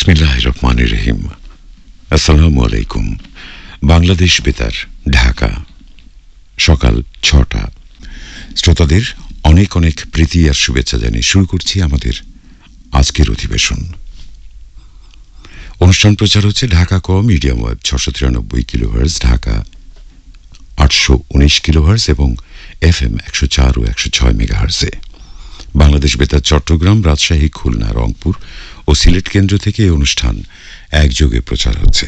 বিসমিল্লাহ রহিম আসসালামু আলাইকুম বাংলাদেশ বেতার ঢাকা সকাল ছটা শ্রোতাদের অনেক অনেক প্রীতি আর শুভেচ্ছা জানিয়ে শুরু করছি আমাদের আজকের অধিবেশন অনুষ্ঠান প্রচার হচ্ছে ঢাকা ক মিডিয়াম ওয়েব ছশো তিরানব্বই কিলোহার্স ঢাকা আটশো উনিশ কিলোহার্স এবং এফ এম একশো চার ও একশো ছয় মেগাহার্সে বাংলাদেশ বেতার চট্টগ্রাম রাজশাহী খুলনা রংপুর ও সিলেট কেন্দ্র থেকে এই অনুষ্ঠান একযোগে প্রচার হচ্ছে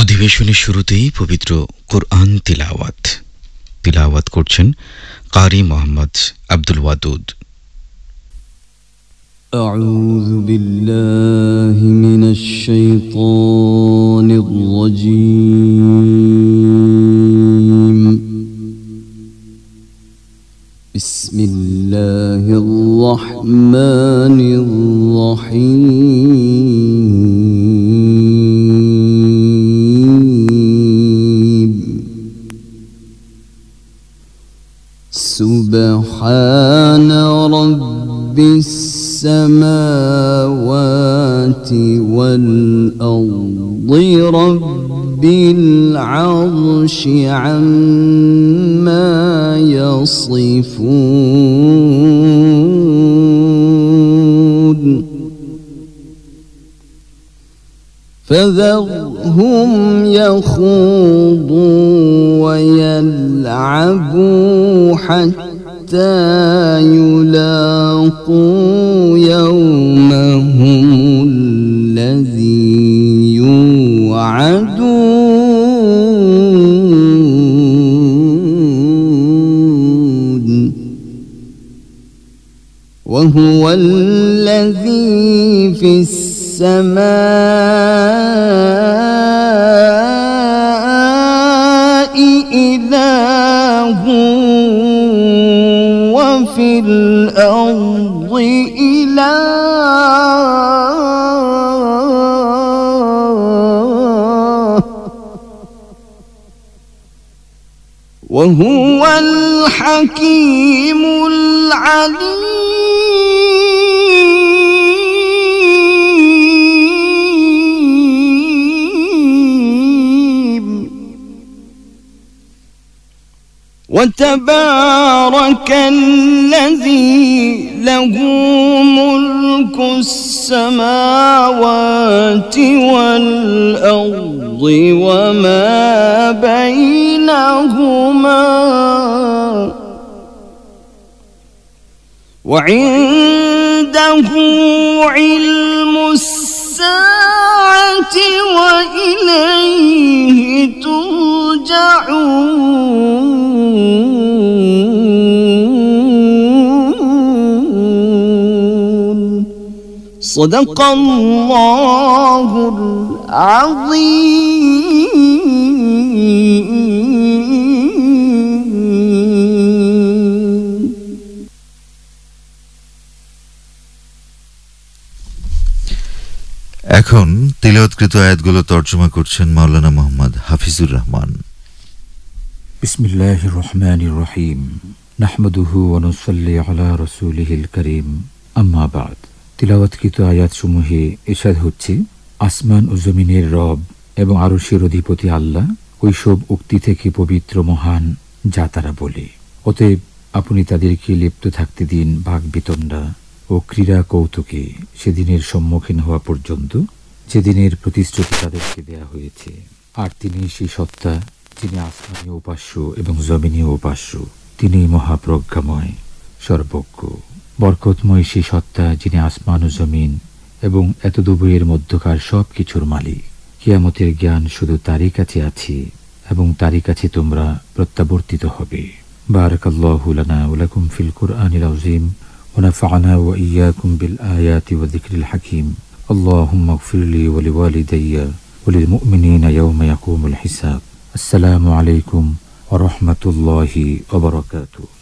অধিবেশনের শুরুতেই পবিত্র কোরআন তিলাওয়াত তিলাওয়াত করছেন কারি মোহাম্মদ আব্দুল ওয়াদুদ أعوذ بالله من الشيطان الرجيم الرحمن الرحيم سبحان رب السماوات والأرض رب العرش عما يصفون فذرهم يخوضوا ويلعبوا حتى يلاقوا وهو الذي في السماء إله وفي الأرض إله وهو الحكيم العليم وتبارك الذي له ملك السماوات والأرض وما بينهما وعنده علم الساعة وإليه ترجعون صدق الله العظيم এখন তিলওয়াতকৃত আয়াতগুলো তর্জমা করছেন মাওলানা মোহাম্মদ হাফিজুর রহমান বিসমিল্লাহির রহমানির রহিম نحمده ونصلي على رسوله الكريم أما بعد তিলাওয়াতকৃত আয়াতসমূহে এসাদ হচ্ছে আসমান ও জমিনের রব এবং আরশের অধিপতি আল্লাহ ওইসব উক্তি থেকে পবিত্র মহান যা তারা বলে অতএব আপনি তাদেরকে লিপ্ত থাকতে দিন বাঘ বেতনরা ও ক্রীড়া কৌতুকে সেদিনের সম্মুখীন হওয়া পর্যন্ত যেদিনের প্রতিশ্রুতি তাদেরকে দেয়া হয়েছে আর তিনি সেই সত্তা যিনি আসমানীয় উপাস্য এবং জমিনীয় উপাস্য তিনি মহাপ্রজ্ঞাময় সর্বজ্ঞ বরকতময় সে সত্তা যিনি আসমান ও জমিন এবং এত দুবইয়ের মধ্যকার সব কিছুর মালিক কিয়ামতের জ্ঞান শুধু তারই কাছে আছে এবং তারই কাছে তোমরা প্রত্যাবর্তিত হবে বারকাল্লাহুলানাউলাকুম ফিল কুরআনিল আযীম ওয়া নাফা'না ওয়া ইয়্যাকুম ওয়া যিকরিল হাকীম আল্লাহুম্মা ইগফিরলি ওয়া লিওয়ালিদাইয়্যা ওয়া লিল মুমিনিনা আসসালামু আলাইকুম ওয়া রাহমাতুল্লাহি ওয়া বারাকাতুহু